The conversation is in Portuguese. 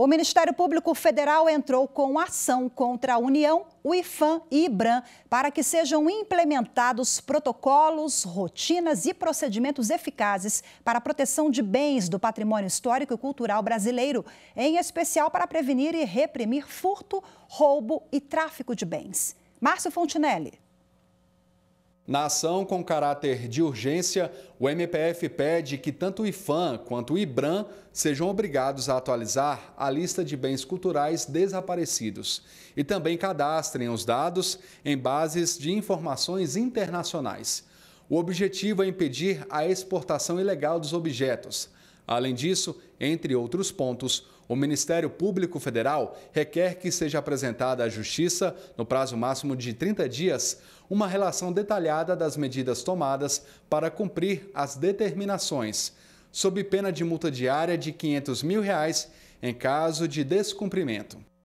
O Ministério Público Federal entrou com ação contra a União, o IFAM e IBRAM para que sejam implementados protocolos, rotinas e procedimentos eficazes para a proteção de bens do patrimônio histórico e cultural brasileiro, em especial para prevenir e reprimir furto, roubo e tráfico de bens. Márcio Fontinelli. Na ação com caráter de urgência, o MPF pede que tanto o IFAM quanto o IBRAM sejam obrigados a atualizar a lista de bens culturais desaparecidos e também cadastrem os dados em bases de informações internacionais. O objetivo é impedir a exportação ilegal dos objetos, Além disso, entre outros pontos, o Ministério Público Federal requer que seja apresentada à Justiça, no prazo máximo de 30 dias, uma relação detalhada das medidas tomadas para cumprir as determinações, sob pena de multa diária de R$ 500 mil reais em caso de descumprimento.